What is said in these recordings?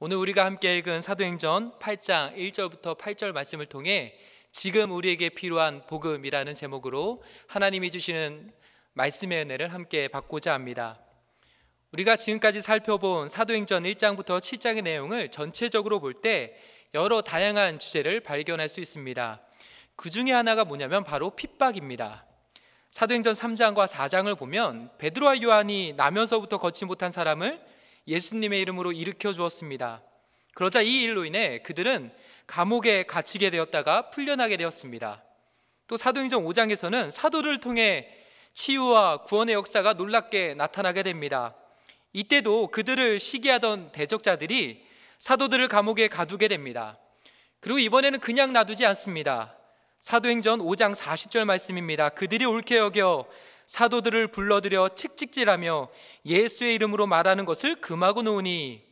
오늘 우리가 함께 읽은 사도행전 8장 1절부터 8절 말씀을 통해 지금 우리에게 필요한 복음이라는 제목으로 하나님이 주시는 말씀의 은혜를 함께 받고자 합니다. 우리가 지금까지 살펴본 사도행전 1장부터 7장의 내용을 전체적으로 볼 때 여러 다양한 주제를 발견할 수 있습니다. 그 중에 하나가 뭐냐면 바로 핍박입니다. 사도행전 3장과 4장을 보면 베드로와 요한이 나면서부터 거치 못한 사람을 예수님의 이름으로 일으켜 주었습니다. 그러자 이 일로 인해 그들은 감옥에 갇히게 되었다가 풀려나게 되었습니다. 또 사도행전 5장에서는 사도를 통해 치유와 구원의 역사가 놀랍게 나타나게 됩니다. 이때도 그들을 시기하던 대적자들이 사도들을 감옥에 가두게 됩니다. 그리고 이번에는 그냥 놔두지 않습니다. 사도행전 5장 40절 말씀입니다. 그들이 옳게 여겨 사도들을 불러들여 책찍질하며 예수의 이름으로 말하는 것을 금하고 놓으니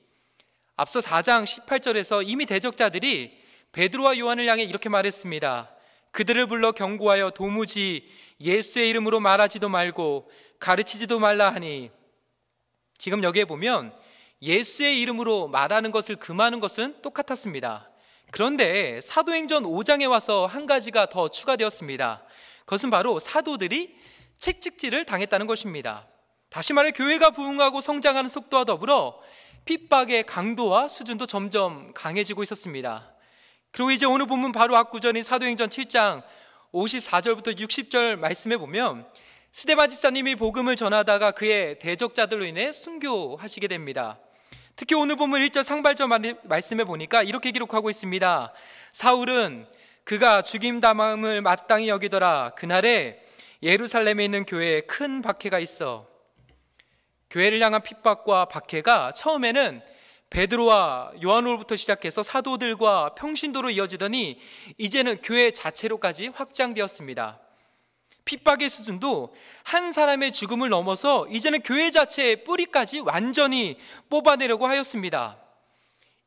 앞서 4장 18절에서 이미 대적자들이 베드로와 요한을 향해 이렇게 말했습니다. 그들을 불러 경고하여 도무지 예수의 이름으로 말하지도 말고 가르치지도 말라 하니 지금 여기에 보면 예수의 이름으로 말하는 것을 금하는 것은 똑같았습니다. 그런데 사도행전 5장에 와서 한 가지가 더 추가되었습니다. 그것은 바로 사도들이 채찍질을 당했다는 것입니다. 다시 말해 교회가 부흥하고 성장하는 속도와 더불어 핍박의 강도와 수준도 점점 강해지고 있었습니다. 그리고 이제 오늘 본문 바로 앞구전인 사도행전 7장 54절부터 60절 말씀해 보면 스데마 집사님이 복음을 전하다가 그의 대적자들로 인해 순교하시게 됩니다. 특히 오늘 본문 1절 상발절 말씀해 보니까 이렇게 기록하고 있습니다. 사울은 그가 죽임 당함을 마땅히 여기더라. 그날에 예루살렘에 있는 교회에 큰 박해가 있어 교회를 향한 핍박과 박해가 처음에는 베드로와 요한으로부터 시작해서 사도들과 평신도로 이어지더니 이제는 교회 자체로까지 확장되었습니다. 핍박의 수준도 한 사람의 죽음을 넘어서 이제는 교회 자체의 뿌리까지 완전히 뽑아내려고 하였습니다.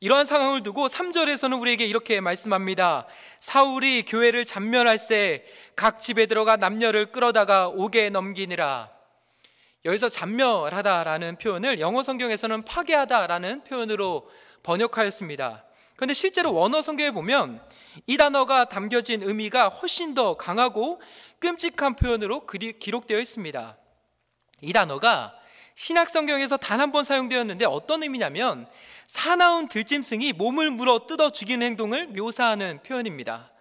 이러한 상황을 두고 3절에서는 우리에게 이렇게 말씀합니다. 사울이 교회를 잔멸할 새각 집에 들어가 남녀를 끌어다가 옥에 넘기니라. 여기서 잔멸하다라는 표현을 영어 성경에서는 파괴하다라는 표현으로 번역하였습니다. 그런데 실제로 원어 성경에 보면 이 단어가 담겨진 의미가 훨씬 더 강하고 끔찍한 표현으로 기록되어 있습니다. 이 단어가 신학 성경에서 단 한 번 사용되었는데 어떤 의미냐면 사나운 들짐승이 몸을 물어 뜯어 죽이는 행동을 묘사하는 표현입니다.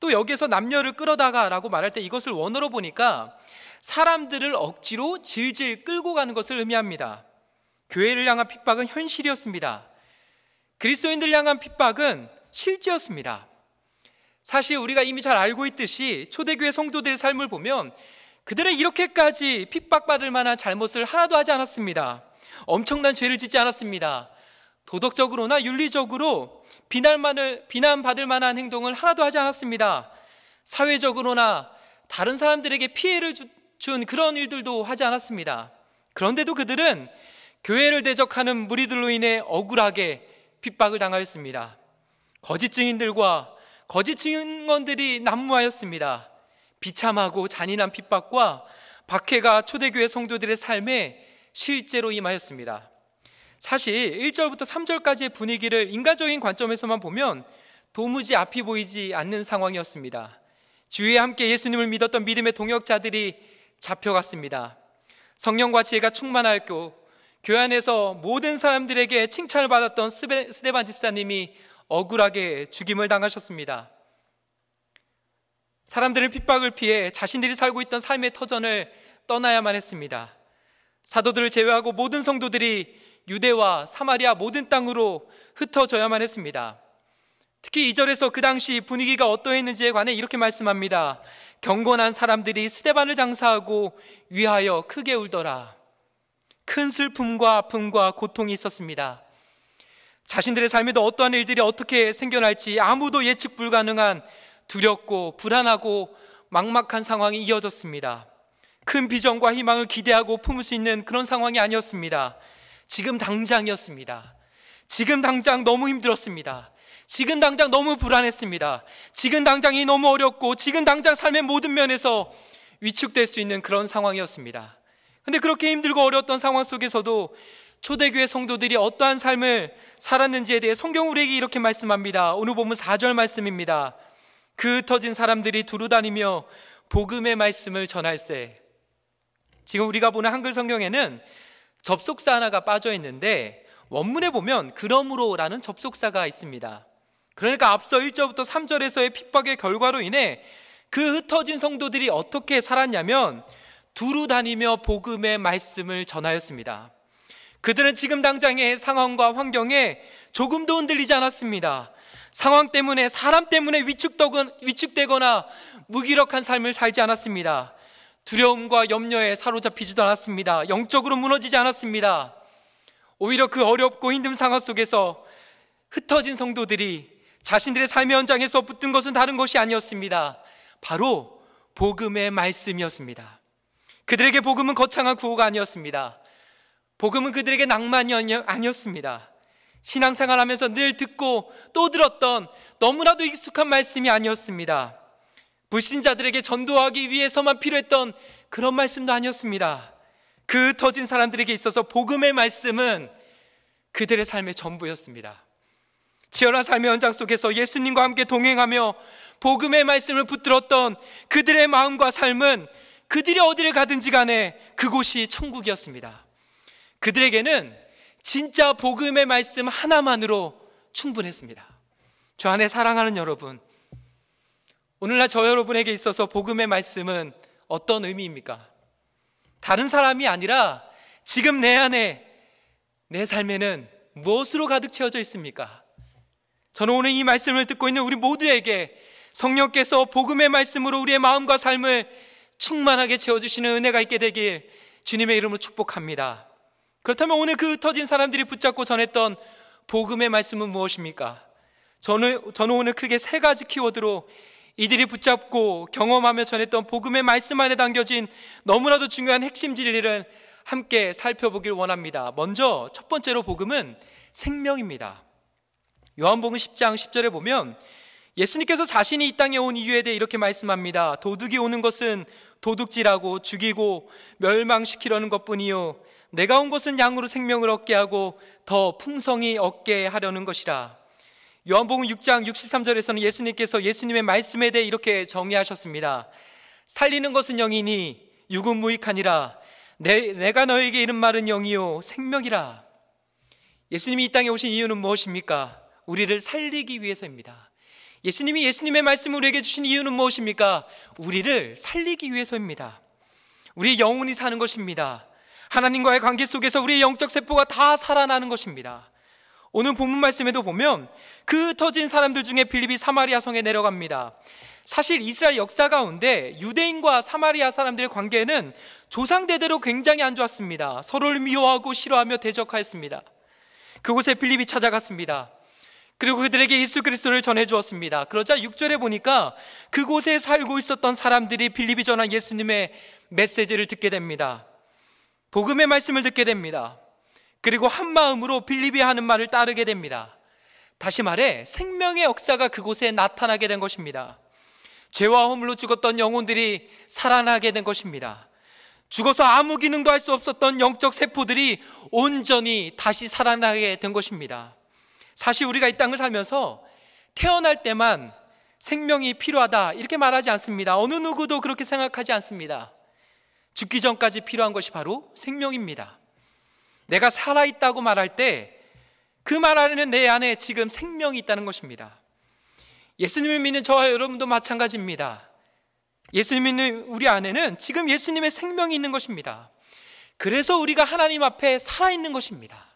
또 여기에서 남녀를 끌어다가라고 말할 때 이것을 원어로 보니까 사람들을 억지로 질질 끌고 가는 것을 의미합니다. 교회를 향한 핍박은 현실이었습니다. 그리스도인들 향한 핍박은 실제였습니다. 사실 우리가 이미 잘 알고 있듯이 초대교회 성도들의 삶을 보면 그들은 이렇게까지 핍박받을 만한 잘못을 하나도 하지 않았습니다. 엄청난 죄를 짓지 않았습니다. 도덕적으로나 윤리적으로 비난만을, 비난받을 만한 행동을 하나도 하지 않았습니다. 사회적으로나 다른 사람들에게 피해를 주, 준 그런 일들도 하지 않았습니다. 그런데도 그들은 교회를 대적하는 무리들로 인해 억울하게 핍박을 당하였습니다. 거짓 증인들과 거짓 증언들이 난무하였습니다. 비참하고 잔인한 핍박과 박해가 초대교회 성도들의 삶에 실제로 임하였습니다. 사실 1절부터 3절까지의 분위기를 인간적인 관점에서만 보면 도무지 앞이 보이지 않는 상황이었습니다. 주위에 함께 예수님을 믿었던 믿음의 동역자들이 잡혀갔습니다. 성령과 지혜가 충만하였고 교회 안에서 모든 사람들에게 칭찬을 받았던 스데반 집사님이 억울하게 죽임을 당하셨습니다. 사람들은 핍박을 피해 자신들이 살고 있던 삶의 터전을 떠나야만 했습니다. 사도들을 제외하고 모든 성도들이 유대와 사마리아 모든 땅으로 흩어져야만 했습니다. 특히 2절에서 그 당시 분위기가 어떠했는지에 관해 이렇게 말씀합니다. 경건한 사람들이 스테반을 장사하고 위하여 크게 울더라. 큰 슬픔과 아픔과 고통이 있었습니다. 자신들의 삶에도 어떠한 일들이 어떻게 생겨날지 아무도 예측 불가능한 두렵고 불안하고 막막한 상황이 이어졌습니다. 큰 비전과 희망을 기대하고 품을 수 있는 그런 상황이 아니었습니다. 지금 당장이었습니다. 지금 당장 너무 힘들었습니다. 지금 당장 너무 불안했습니다. 지금 당장이 너무 어렵고 지금 당장 삶의 모든 면에서 위축될 수 있는 그런 상황이었습니다. 근데 그렇게 힘들고 어려웠던 상황 속에서도 초대교회 성도들이 어떠한 삶을 살았는지에 대해 성경 우리에게 이렇게 말씀합니다. 오늘 보면 4절 말씀입니다. 그 흩어진 사람들이 두루 다니며 복음의 말씀을 전할세. 지금 우리가 보는 한글 성경에는 접속사 하나가 빠져 있는데 원문에 보면 그러므로라는 접속사가 있습니다. 그러니까 앞서 1절부터 3절에서의 핍박의 결과로 인해 그 흩어진 성도들이 어떻게 살았냐면 두루 다니며 복음의 말씀을 전하였습니다. 그들은 지금 당장의 상황과 환경에 조금도 흔들리지 않았습니다. 상황 때문에 사람 때문에 위축되거나 무기력한 삶을 살지 않았습니다. 두려움과 염려에 사로잡히지도 않았습니다. 영적으로 무너지지 않았습니다. 오히려 그 어렵고 힘든 상황 속에서 흩어진 성도들이 자신들의 삶의 현장에서 붙은 것은 다른 것이 아니었습니다. 바로 복음의 말씀이었습니다. 그들에게 복음은 거창한 구호가 아니었습니다. 복음은 그들에게 낭만이 아니었습니다. 신앙생활 하면서 늘 듣고 또 들었던 너무나도 익숙한 말씀이 아니었습니다. 불신자들에게 전도하기 위해서만 필요했던 그런 말씀도 아니었습니다. 그흩진 사람들에게 있어서 복음의 말씀은 그들의 삶의 전부였습니다. 치열한 삶의 현장 속에서 예수님과 함께 동행하며 복음의 말씀을 붙들었던 그들의 마음과 삶은 그들이 어디를 가든지 간에 그곳이 천국이었습니다. 그들에게는 진짜 복음의 말씀 하나만으로 충분했습니다. 저 안에 사랑하는 여러분, 오늘날 저 여러분에게 있어서 복음의 말씀은 어떤 의미입니까? 다른 사람이 아니라 지금 내 안에 내 삶에는 무엇으로 가득 채워져 있습니까? 저는 오늘 이 말씀을 듣고 있는 우리 모두에게 성령께서 복음의 말씀으로 우리의 마음과 삶을 충만하게 채워주시는 은혜가 있게 되길 주님의 이름으로 축복합니다. 그렇다면 오늘 그 흩어진 사람들이 붙잡고 전했던 복음의 말씀은 무엇입니까? 저는, 저는 오늘 크게 세 가지 키워드로 이들이 붙잡고 경험하며 전했던 복음의 말씀 안에 담겨진 너무나도 중요한 핵심 진리를 함께 살펴보길 원합니다. 먼저 첫 번째로 복음은 생명입니다. 요한복음 10장 10절에 보면 예수님께서 자신이 이 땅에 온 이유에 대해 이렇게 말씀합니다. 도둑이 오는 것은 도둑질하고 죽이고 멸망시키려는 것뿐이요 내가 온 것은 양으로 생명을 얻게 하고 더 풍성히 얻게 하려는 것이라. 요한복음 6장 63절에서는 예수님께서 예수님의 말씀에 대해 이렇게 정의하셨습니다. 살리는 것은 영이니 육은 무익하니라. 내, 내가 너에게 이른 말은 영이요 생명이라. 예수님이 이 땅에 오신 이유는 무엇입니까? 우리를 살리기 위해서입니다. 예수님이 예수님의 말씀을 우리에게 주신 이유는 무엇입니까? 우리를 살리기 위해서입니다. 우리 영혼이 사는 것입니다. 하나님과의 관계 속에서 우리의 영적 세포가 다 살아나는 것입니다. 오늘 본문 말씀에도 보면 그 터진 사람들 중에 빌립이 사마리아 성에 내려갑니다. 사실 이스라엘 역사 가운데 유대인과 사마리아 사람들의 관계는 조상대대로 굉장히 안 좋았습니다. 서로를 미워하고 싫어하며 대적하였습니다. 그곳에 빌립이 찾아갔습니다. 그리고 그들에게 예수 그리스도를 전해 주었습니다. 그러자 6절에 보니까 그곳에 살고 있었던 사람들이 빌립이 전한 예수님의 메시지를 듣게 됩니다. 복음의 말씀을 듣게 됩니다. 그리고 한 마음으로 빌립이 하는 말을 따르게 됩니다. 다시 말해 생명의 역사가 그곳에 나타나게 된 것입니다. 죄와 허물로 죽었던 영혼들이 살아나게 된 것입니다. 죽어서 아무 기능도 할 수 없었던 영적 세포들이 온전히 다시 살아나게 된 것입니다. 사실 우리가 이 땅을 살면서 태어날 때만 생명이 필요하다 이렇게 말하지 않습니다. 어느 누구도 그렇게 생각하지 않습니다. 죽기 전까지 필요한 것이 바로 생명입니다. 내가 살아있다고 말할 때 그 말 안에는 내 안에 지금 생명이 있다는 것입니다. 예수님을 믿는 저와 여러분도 마찬가지입니다. 예수님 믿는 우리 안에는 지금 예수님의 생명이 있는 것입니다. 그래서 우리가 하나님 앞에 살아있는 것입니다.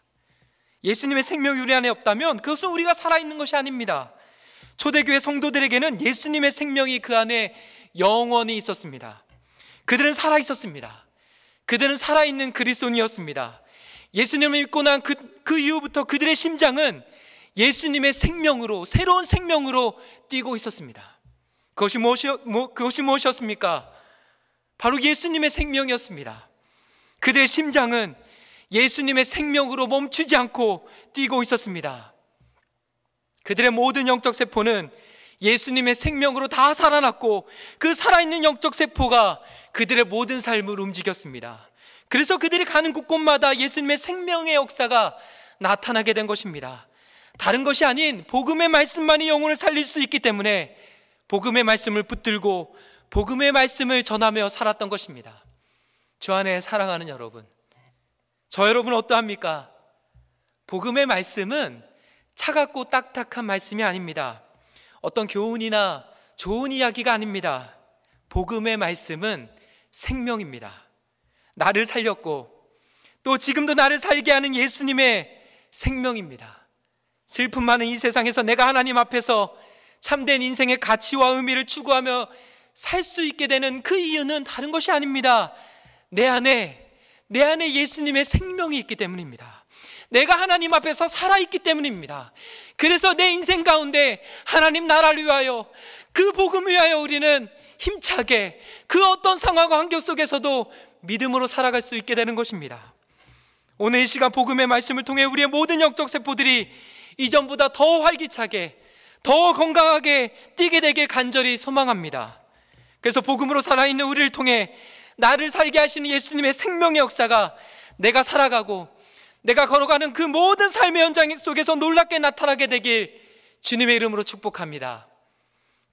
예수님의 생명이 우리 안에 없다면 그것은 우리가 살아있는 것이 아닙니다. 초대교회 성도들에게는 예수님의 생명이 그 안에 영원히 있었습니다. 그들은 살아 있었습니다. 그들은 살아있는 그리스도인이었습니다. 예수님을 믿고 난 그, 그 이후부터 그들의 심장은 예수님의 생명으로 새로운 생명으로 뛰고 있었습니다. 그것이 무엇이 뭐, 그것이 무엇이었습니까? 바로 예수님의 생명이었습니다. 그들의 심장은 예수님의 생명으로 멈추지 않고 뛰고 있었습니다. 그들의 모든 영적 세포는 예수님의 생명으로 다 살아났고 그 살아있는 영적 세포가 그들의 모든 삶을 움직였습니다. 그래서 그들이 가는 곳곳마다 예수님의 생명의 역사가 나타나게 된 것입니다. 다른 것이 아닌 복음의 말씀만이 영혼을 살릴 수 있기 때문에 복음의 말씀을 붙들고 복음의 말씀을 전하며 살았던 것입니다. 주 안에 사랑하는 여러분, 저 여러분 어떠합니까? 복음의 말씀은 차갑고 딱딱한 말씀이 아닙니다. 어떤 교훈이나 좋은 이야기가 아닙니다. 복음의 말씀은 생명입니다. 나를 살렸고 또 지금도 나를 살게 하는 예수님의 생명입니다. 슬픔 많은 이 세상에서 내가 하나님 앞에서 참된 인생의 가치와 의미를 추구하며 살 수 있게 되는 그 이유는 다른 것이 아닙니다. 내 안에, 내 안에 예수님의 생명이 있기 때문입니다. 내가 하나님 앞에서 살아있기 때문입니다. 그래서 내 인생 가운데 하나님 나라를 위하여 그복음 위하여 우리는 힘차게 그 어떤 상황과 환경 속에서도 믿음으로 살아갈 수 있게 되는 것입니다. 오늘 이 시간 복음의 말씀을 통해 우리의 모든 영적 세포들이 이전보다 더 활기차게 더 건강하게 뛰게 되길 간절히 소망합니다. 그래서 복음으로 살아있는 우리를 통해 나를 살게 하시는 예수님의 생명의 역사가 내가 살아가고 내가 걸어가는 그 모든 삶의 현장 속에서 놀랍게 나타나게 되길 주님의 이름으로 축복합니다.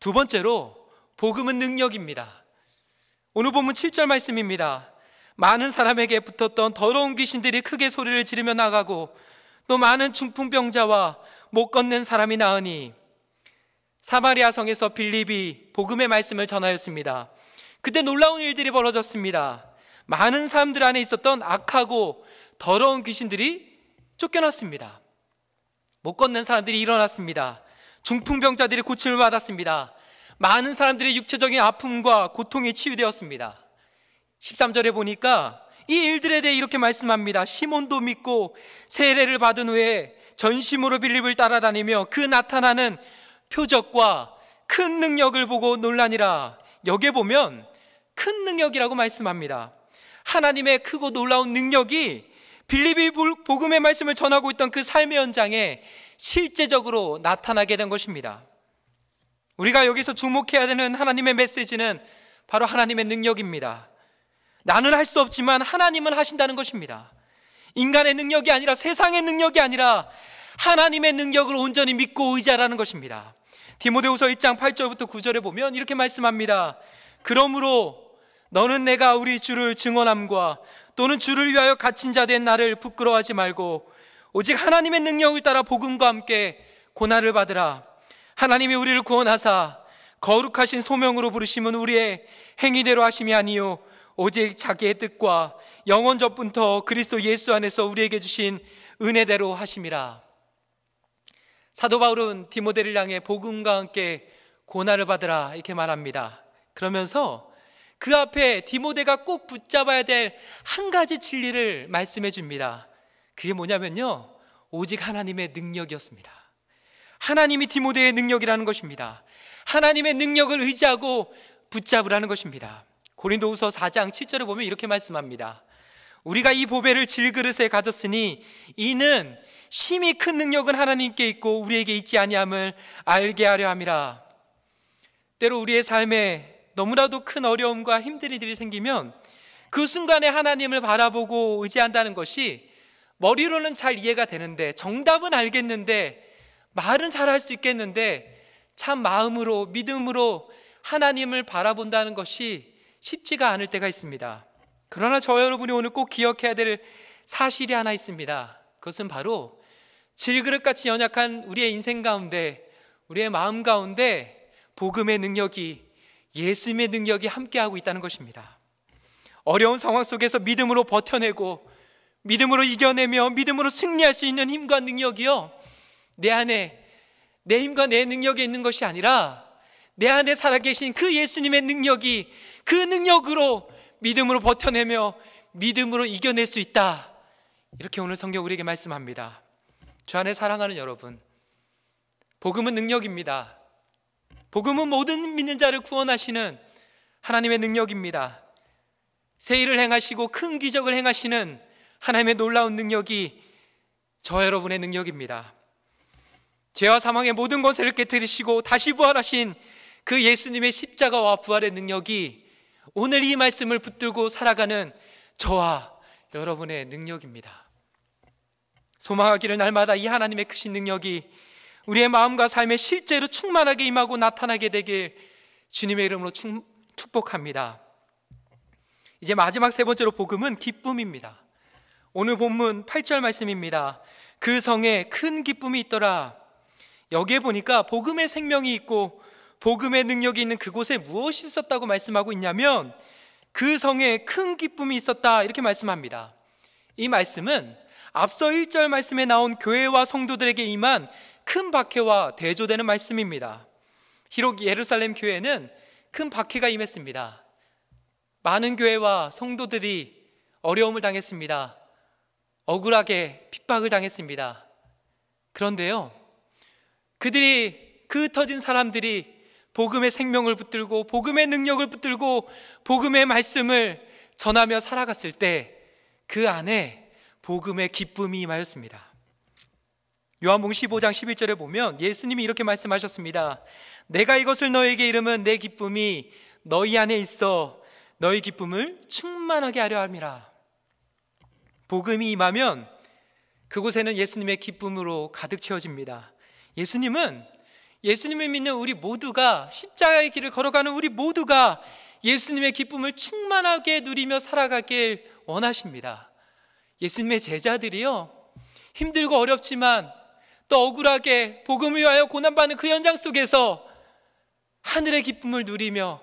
두 번째로 복음은 능력입니다. 오늘 본문 7절 말씀입니다. 많은 사람에게 붙었던 더러운 귀신들이 크게 소리를 지르며 나가고 또 많은 중풍병자와 못 걷는 사람이 나으니 사마리아 성에서 빌립이 복음의 말씀을 전하였습니다. 그때 놀라운 일들이 벌어졌습니다. 많은 사람들 안에 있었던 악하고 더러운 귀신들이 쫓겨났습니다. 못 걷는 사람들이 일어났습니다. 중풍병자들이 고침을 받았습니다. 많은 사람들의 육체적인 아픔과 고통이 치유되었습니다. 13절에 보니까 이 일들에 대해 이렇게 말씀합니다. 시몬도 믿고 세례를 받은 후에 전심으로 빌립을 따라다니며 그 나타나는 표적과 큰 능력을 보고 논란이라 여기에 보면 큰 능력이라고 말씀합니다. 하나님의 크고 놀라운 능력이 빌립이 복음의 말씀을 전하고 있던 그 삶의 현장에 실제적으로 나타나게 된 것입니다. 우리가 여기서 주목해야 되는 하나님의 메시지는 바로 하나님의 능력입니다. 나는 할 수 없지만 하나님은 하신다는 것입니다. 인간의 능력이 아니라 세상의 능력이 아니라 하나님의 능력을 온전히 믿고 의지하라는 것입니다. 디모데후서 1장 8절부터 9절에 보면 이렇게 말씀합니다. 그러므로 너는 내가 우리 주를 증언함과 또는 주를 위하여 갇힌 자 된 나를 부끄러워하지 말고 오직 하나님의 능력을 따라 복음과 함께 고난을 받으라. 하나님이 우리를 구원하사 거룩하신 소명으로 부르심은 우리의 행위대로 하심이 아니요 오직 자기의 뜻과 영원 전부터 그리스도 예수 안에서 우리에게 주신 은혜대로 하심이라. 사도 바울은 디모데를 향해 복음과 함께 고난을 받으라 이렇게 말합니다. 그러면서 그 앞에 디모데가 꼭 붙잡아야 될 한 가지 진리를 말씀해 줍니다. 그게 뭐냐면요. 오직 하나님의 능력이었습니다. 하나님이 디모데의 능력이라는 것입니다. 하나님의 능력을 의지하고 붙잡으라는 것입니다. 고린도후서 4장 7절을 보면 이렇게 말씀합니다. 우리가 이 보배를 질그릇에 가졌으니 이는 심히 큰 능력은 하나님께 있고 우리에게 있지 아니함을 알게 하려 함이라. 때로 우리의 삶에 너무나도 큰 어려움과 힘든 일들이 생기면 그 순간에 하나님을 바라보고 의지한다는 것이 머리로는 잘 이해가 되는데 정답은 알겠는데 말은 잘 할 수 있겠는데 참 마음으로 믿음으로 하나님을 바라본다는 것이 쉽지가 않을 때가 있습니다. 그러나 저 여러분이 오늘 꼭 기억해야 될 사실이 하나 있습니다. 그것은 바로 질그릇같이 연약한 우리의 인생 가운데 우리의 마음 가운데 복음의 능력이 예수님의 능력이 함께하고 있다는 것입니다. 어려운 상황 속에서 믿음으로 버텨내고 믿음으로 이겨내며 믿음으로 승리할 수 있는 힘과 능력이요. 내 안에 내 힘과 내 능력에 있는 것이 아니라 내 안에 살아계신 그 예수님의 능력이 그 능력으로 믿음으로 버텨내며 믿음으로 이겨낼 수 있다. 이렇게 오늘 성경 우리에게 말씀합니다. 주 안에 사랑하는 여러분, 복음은 능력입니다. 복음은 모든 믿는 자를 구원하시는 하나님의 능력입니다. 새 일을 행하시고 큰 기적을 행하시는 하나님의 놀라운 능력이 저 여러분의 능력입니다. 죄와 사망의 모든 것을 깨뜨리시고 다시 부활하신 그 예수님의 십자가와 부활의 능력이 오늘 이 말씀을 붙들고 살아가는 저와 여러분의 능력입니다. 소망하기를 날마다 이 하나님의 크신 능력이 우리의 마음과 삶에 실제로 충만하게 임하고 나타나게 되길 주님의 이름으로 축복합니다. 이제 마지막 세 번째로 복음은 기쁨입니다. 오늘 본문 8절 말씀입니다. 그 성에 큰 기쁨이 있더라. 여기에 보니까 복음의 생명이 있고 복음의 능력이 있는 그곳에 무엇이 있었다고 말씀하고 있냐면 그 성에 큰 기쁨이 있었다 이렇게 말씀합니다. 이 말씀은 앞서 1절 말씀에 나온 교회와 성도들에게 임한 큰 박해와 대조되는 말씀입니다. 비록 예루살렘 교회는 큰 박해가 임했습니다. 많은 교회와 성도들이 어려움을 당했습니다. 억울하게 핍박을 당했습니다. 그런데요, 그들이 그 터진 사람들이 복음의 생명을 붙들고 복음의 능력을 붙들고 복음의 말씀을 전하며 살아갔을 때 그 안에 복음의 기쁨이 임하였습니다. 요한복음 15장 11절에 보면 예수님이 이렇게 말씀하셨습니다. 내가 이것을 너에게 이름은 내 기쁨이 너희 안에 있어 너희 기쁨을 충만하게 하려 함이라. 복음이 임하면 그곳에는 예수님의 기쁨으로 가득 채워집니다. 예수님은 예수님을 믿는 우리 모두가 십자가의 길을 걸어가는 우리 모두가 예수님의 기쁨을 충만하게 누리며 살아가길 원하십니다. 예수님의 제자들이요. 힘들고 어렵지만 또 억울하게 복음을 위하여 고난받는 그 현장 속에서 하늘의 기쁨을 누리며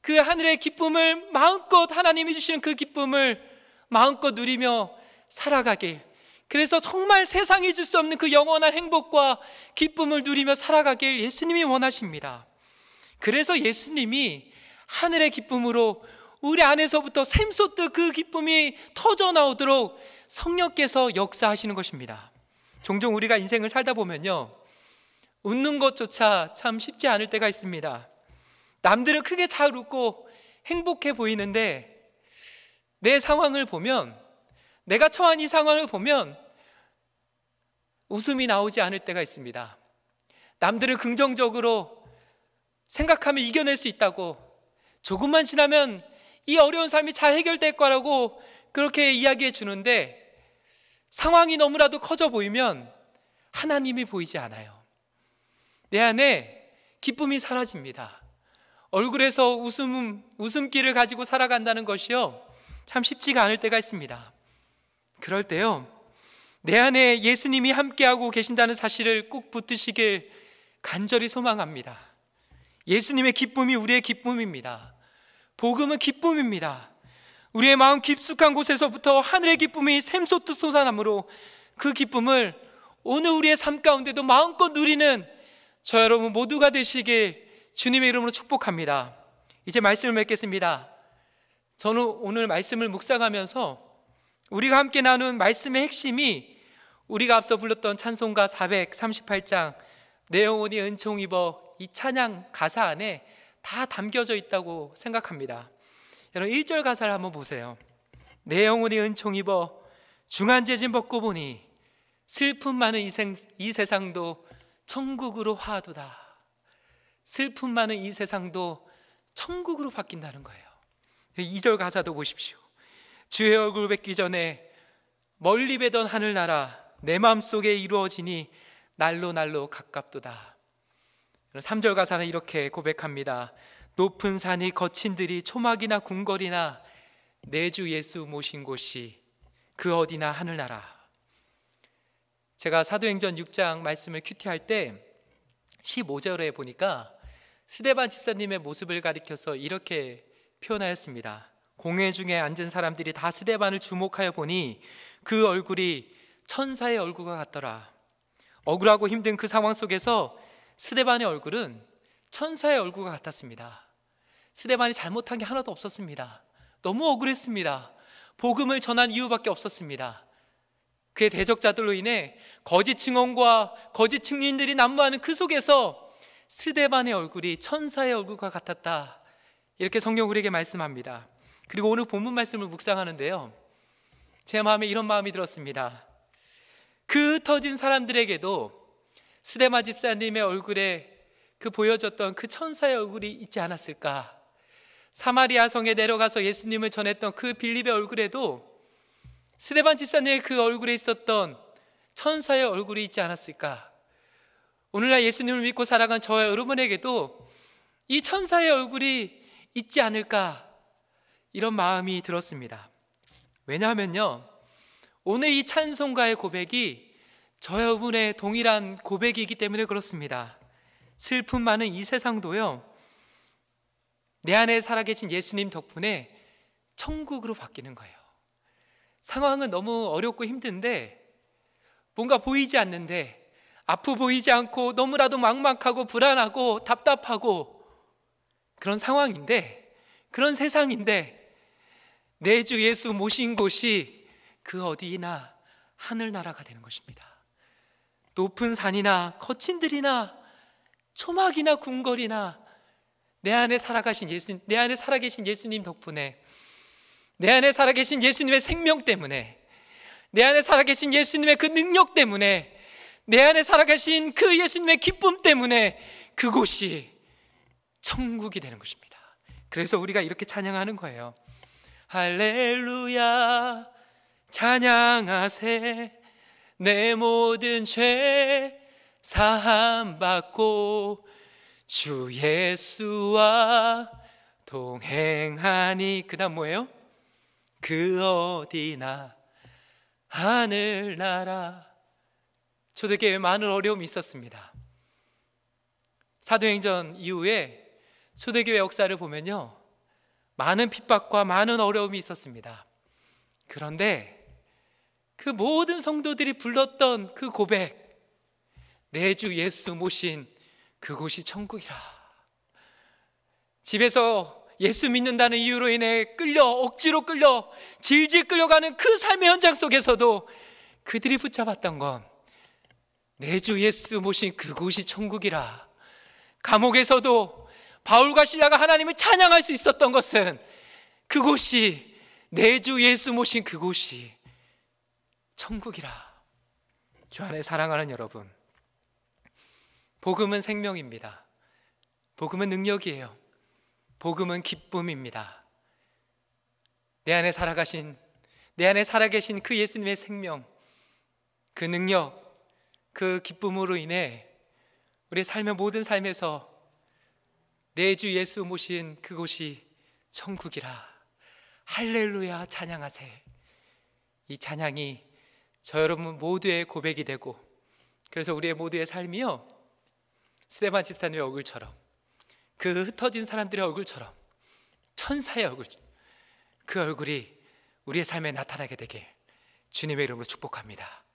그 하늘의 기쁨을 마음껏 하나님이 주시는 그 기쁨을 마음껏 누리며 살아가길 그래서 정말 세상이 줄 수 없는 그 영원한 행복과 기쁨을 누리며 살아가길 예수님이 원하십니다. 그래서 예수님이 하늘의 기쁨으로 우리 안에서부터 샘솟듯 그 기쁨이 터져 나오도록 성령께서 역사하시는 것입니다. 종종 우리가 인생을 살다 보면요. 웃는 것조차 참 쉽지 않을 때가 있습니다. 남들은 크게 잘 웃고 행복해 보이는데 내 상황을 보면 내가 처한 이 상황을 보면 웃음이 나오지 않을 때가 있습니다. 남들은 긍정적으로 생각하며 이겨낼 수 있다고 조금만 지나면 이 어려운 삶이 잘 해결될 거라고 그렇게 이야기해 주는데 상황이 너무나도 커져 보이면 하나님이 보이지 않아요. 내 안에 기쁨이 사라집니다. 얼굴에서 웃음, 웃음기를 가지고 살아간다는 것이요. 참 쉽지가 않을 때가 있습니다. 그럴 때요. 내 안에 예수님이 함께하고 계신다는 사실을 꼭 붙드시길 간절히 소망합니다. 예수님의 기쁨이 우리의 기쁨입니다. 복음은 기쁨입니다. 우리의 마음 깊숙한 곳에서부터 하늘의 기쁨이 샘솟듯 솟아나므로 그 기쁨을 오늘 우리의 삶 가운데도 마음껏 누리는 저 여러분 모두가 되시길 주님의 이름으로 축복합니다. 이제 말씀을 맺겠습니다. 저는 오늘 말씀을 묵상하면서 우리가 함께 나눈 말씀의 핵심이 우리가 앞서 불렀던 찬송가 438장 내 영혼이 은총 입어 이 찬양 가사 안에 다 담겨져 있다고 생각합니다. 여러분 1절 가사를 한번 보세요. 내 영혼이 은총 입어 중한 재진 벗고 보니 슬픔 많은 이, 생, 이 세상도 천국으로 화도다. 슬픔 많은 이 세상도 천국으로 바뀐다는 거예요. 2절 가사도 보십시오. 주의 얼굴 뵙기 전에 멀리 뵈던 하늘나라 내 마음속에 이루어지니 날로 날로 가깝도다. 3절 가사는 이렇게 고백합니다. 높은 산이 거친들이 초막이나 궁궐이나 내주 예수 모신 곳이 그 어디나 하늘나라. 제가 사도행전 6장 말씀을 큐티할 때 15절에 보니까 스데반 집사님의 모습을 가리켜서 이렇게 표현하였습니다. 공회 중에 앉은 사람들이 다 스데반을 주목하여 보니 그 얼굴이 천사의 얼굴과 같더라. 억울하고 힘든 그 상황 속에서 스데반의 얼굴은 천사의 얼굴과 같았습니다. 스데반이 잘못한 게 하나도 없었습니다. 너무 억울했습니다. 복음을 전한 이유밖에 없었습니다. 그의 대적자들로 인해 거짓 증언과 거짓 증인들이 난무하는 그 속에서 스데반의 얼굴이 천사의 얼굴과 같았다. 이렇게 성경 우리에게 말씀합니다. 그리고 오늘 본문 말씀을 묵상하는데요. 제 마음에 이런 마음이 들었습니다. 그터진 사람들에게도 스데마 집사님의 얼굴에 그보여줬던그 천사의 얼굴이 있지 않았을까? 사마리아 성에 내려가서 예수님을 전했던 그 빌립의 얼굴에도 스데반 집사님의 그 얼굴에 있었던 천사의 얼굴이 있지 않았을까? 오늘날 예수님을 믿고 살아간 저와 여러분에게도 이 천사의 얼굴이 있지 않을까? 이런 마음이 들었습니다. 왜냐하면요. 오늘 이 찬송가의 고백이 저 여분의 동일한 고백이기 때문에 그렇습니다. 슬픔 많은 이 세상도요, 내 안에 살아계신 예수님 덕분에 천국으로 바뀌는 거예요. 상황은 너무 어렵고 힘든데 뭔가 보이지 않는데 아프 보이지 않고 너무나도 막막하고 불안하고 답답하고 그런 상황인데 그런 세상인데 내주 예수 모신 곳이 그어디나 하늘나라가 되는 것입니다. 높은 산이나 거친 들이나 초막이나 궁궐이나 내 안에 살아가신 예수님, 내 안에 살아계신 예수님 덕분에 내 안에 살아계신 예수님의 생명 때문에 내 안에 살아계신 예수님의 그 능력 때문에 내 안에 살아계신 그 예수님의 기쁨 때문에 그곳이 천국이 되는 것입니다. 그래서 우리가 이렇게 찬양하는 거예요. 할렐루야 찬양하세 내 모든 죄 사함 받고 주 예수와 동행하니 그다음 뭐예요? 그 어디나 하늘나라 초대교회 많은 어려움이 있었습니다. 사도행전 이후에 초대교회 역사를 보면요. 많은 핍박과 많은 어려움이 있었습니다. 그런데 그 모든 성도들이 불렀던 그 고백, 내 주 예수 모신 그곳이 천국이라. 집에서 예수 믿는다는 이유로 인해 끌려 억지로 끌려 질질 끌려가는 그 삶의 현장 속에서도 그들이 붙잡았던 건내주 예수 모신 그곳이 천국이라. 감옥에서도 바울과 신라가 하나님을 찬양할 수 있었던 것은 그곳이 내주 예수 모신 그곳이 천국이라. 주 안에 사랑하는 여러분, 복음은 생명입니다. 복음은 능력이에요. 복음은 기쁨입니다. 내 안에 살아가신, 내 안에 살아계신 그 예수님의 생명, 그 능력, 그 기쁨으로 인해 우리 삶의 모든 삶에서 내주 예수 모신 그곳이 천국이라. 할렐루야 찬양하세. 이 찬양이 저 여러분 모두의 고백이 되고, 그래서 우리의 모두의 삶이요. 스테반 집사님의 얼굴처럼 그 흩어진 사람들의 얼굴처럼 천사의 얼굴 그 얼굴이 우리의 삶에 나타나게 되길 주님의 이름으로 축복합니다.